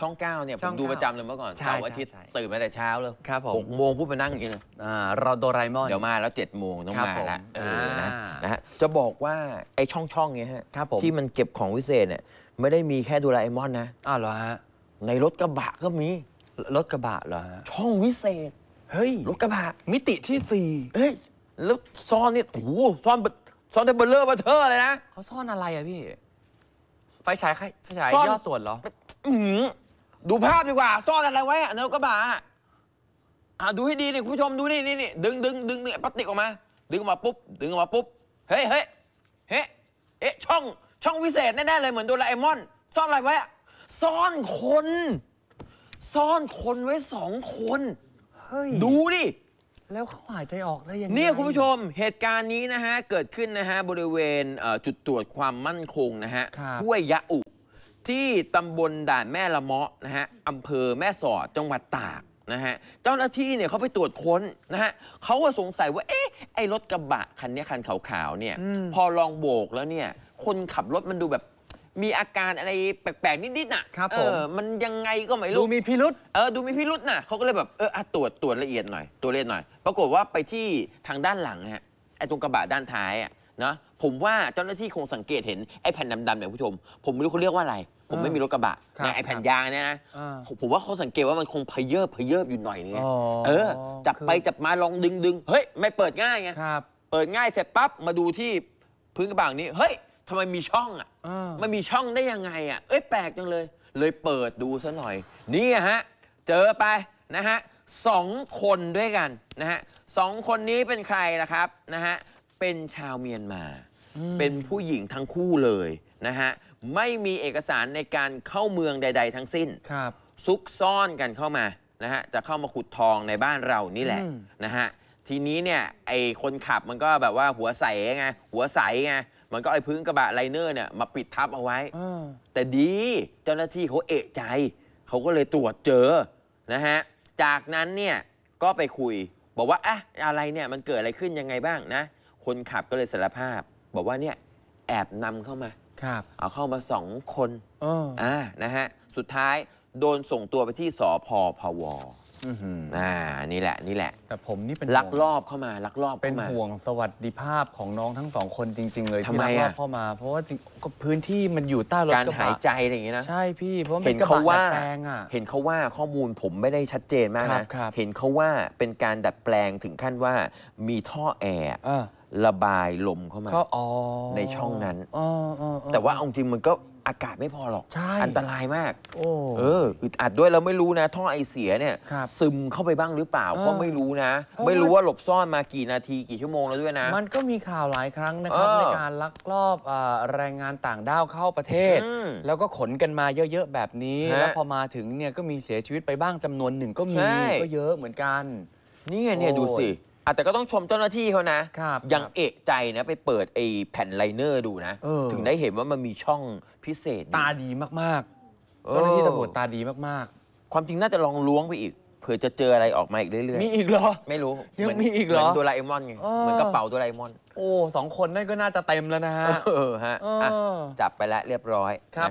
ช่อง9เนี่ยผมดูประจำเลยเมื่อก่อน เช้าวอาทิตย์ใ่ตื่นมาแต่เช้าเลยครับผมหกโมงพูดไปนั่งกินเลยอ่าเราโดรายมอน เดี๋ยวมาแล้ว7จ็ดโมงต้องมาแล้เออนะนะจะบอกว่า ไอ้ช่องช่องเนี้ยฮะครับผมที่มันเก็บของวิเศษเนี่ย ไม่ได้มีแค่โดูราเอมอนนะอ้าวเหรอฮะ ในรถกระบะก็มี รถกระบะเหรอช่องวิเศษ เฮ้ย รถกระบะ มิติที่สี่เฮ้ยแล้วซ่อนเนี่ยโอ้โหซ่อนบซ่อนเทเบลเลอร์เบอร์เทอร์เลยนะเขาซ่อนอะไรอะพี่ไฟฉายใครไฟฉาย่อยอดส่วนเหรอดูภาพดีกว่าซ่อนอะไรไว้อะนรกกระบะอ่าดูให้ดีนี่คุณผู้ชมดูนี่นี่นี่ดึงดึงดึงเนี่ยพลาสติกออกมาดึงออกมาปุ๊บดึงออกมาปุ๊บเฮ้ยเฮ้ยเฮ้ยเอ๊ะช่องช่องวิเศษแน่ๆเลยเหมือนโดนไลอมอนซ่อนอะไรไว้อะซ่อนคนซ่อนคนไว้สองคนเฮ้ยดูดิแล้วเขาหายใจออกได้ยังไงเนี่ยคุณผู้ชม เหตุการณ์นี้นะฮะเกิดขึ้นนะฮะบริเวณจุดตรวจความมั่นคงนะฮะห้วยยะอุที่ตำบลด่านแม่ละเมาะนะฮะอำเภอแม่สอดจังหวัดตากนะฮะ เจ้าหน้าที่เนี่ยเขาไปตรวจค้นนะฮะเขาก็สงสัยว่าเอ๊ะไอ้รถกระบะ คันนี้คันขาวๆเนี่ยพอลองโบกแล้วเนี่ยคนขับรถมันดูแบบมีอาการอะไรแปลกๆนิดๆน่ะครับผมอมันยังไงก็ไม่รู้ ดูมีพิรุษเออดูมีพิรุษน่ะเขาก็เลยแบบเอออะตรวจตรวจละเอียดหน่อยตรวจละเอียดหน่อย ปรากฏว่าไปที่ทางด้านหลังฮะไอ้ตรงกระบะด้านท้ายอะนะผมว่าเจ้าหน้าที่คงสังเกตเห็นไอ้แผ่นดำๆเนี่ยผู้ชมผมไม่รู้เขาเรียกว่าอะไรผมไม่มีรถกระบะในะไอแผ่นยางเนี่ยนะผมว่าเขาสังเกตว่า มันคงเพเยอเพเยออยู่หน่อยนึงไงเออ จับไปจับมาลองดึงดึงเฮ้ยไม่เปิดง่ายไงเปิดง่ายเสร็จปั๊บมาดูที่พื้นกระบะนี้เฮ้ยทำไมมีช่องอ่ะมันมีช่องได้ยังไงอ่ะเอ้ยแปลกจังเลยเลยเปิดดูซะหน่อย นี่ฮะ เจอไปนะฮะสองคนด้วยกันนะฮะสองคนนี้เป็นใครล่ะครับนะฮะเป็นชาวเมียนมาเป็นผู้หญิงทั้งคู่เลย นะฮะ ไม่มีเอกสารในการเข้าเมืองใดๆทั้งสิ้น ครับ ซุกซ่อนกันเข้ามา นะฮะ จะเข้ามาขุดทองในบ้านเรานี่แหละ นะฮะ ทีนี้เนี่ยไอคนขับมันก็แบบว่าหัวใสไงหัวใสไงมันก็ไอพื้นกระบะไลเนอร์เนี่ยมาปิดทับเอาไว้ แต่ดีเจ้าหน้าที่เขาเอะใจเขาก็เลยตรวจเจอ นะฮะ จากนั้นเนี่ยก็ไปคุยบอกว่าอะอะไรเนี่ยมันเกิดอะไรขึ้นยังไงบ้างนะคนขับก็เลยสารภาพบอกว่าเนี่ย แอบนำเข้ามา ครับ เอาเข้ามาสองคนอ๋ออ่านะฮะสุดท้าย โดนส่งตัวไปที่สพพวอ่านี่แหละนี่แหละ แต่ผมนี่เป็นลักลอบเข้ามาลักลอบเป็นข้ามาห่วงสวัสดิภาพของน้องทั้งสองคนจริง ๆเลยที่ลักลอบเข้ามาเพราะว่าก็พื้นที่มันอยู่ใต้รถการะหายใจอะไรอย่างเงี้ยนะใช่พี่เพราะมเห็นกระเขาว่าปอเห็นเขาว่าข้อมูลผมไม่ได้ชัดเจนมากนะเห็นเขาว่าเป็นการดัดแปลงถึงขั้นว่า มีท่อแอร์ระบายลมเข้ามาในช่องนั้นแต่ว่างค์จริงมันก็อากาศไม่พอหรอกใช่อันตรายมาก โอ้เอออึดอัดด้วยเราไม่รู้นะ ท่อไอเสียเนี่ยซึมเข้าไปบ้างหรือเปล่าก็ไม่รู้นะ ไม่รู้ว่าหลบซ่อนมากี่นาทีกี่ชั่วโมงแล้วด้วยนะมันก็มีข่าวหลายครั้งนะครับในการลักลอบอแรงงานต่างด้าวเข้าประเทศ แล้วก็ขนกันมาเยอะ ๆ แบบนี้แล้วพอมาถึงเนี่ยก็มีเสียชีวิตไปบ้างจำนวนหนึ่งก็มีก็เยอะเหมือนกัน นี่งเนี่ยดูสิแต่ก็ต้องชมเจ้าหน้าที่เขานะยังเอกใจนะไปเปิดไอ้แผ่นไลเนอร์ดูนะ ถึงได้เห็นว่ามันมีช่องพิเศษ ตาดีมาก ๆ เจ้าหน้าที่ตำรวจตาดีมากความจริงน่าจะลองล้วงไปอีก เผื่อจะเจออะไรออกมาอีกเรื่อยๆ มีอีกเหรอ ไม่รู้ยังมีอีกเหรอมือนัวราเอมอนไง เหมือนกระเป๋าตัวไาเอมอนโอ้สองคนนั่นก็น่าจะเต็มแล้วนะฮะเออฮะจับไปแล้วเรียบร้อย ครับ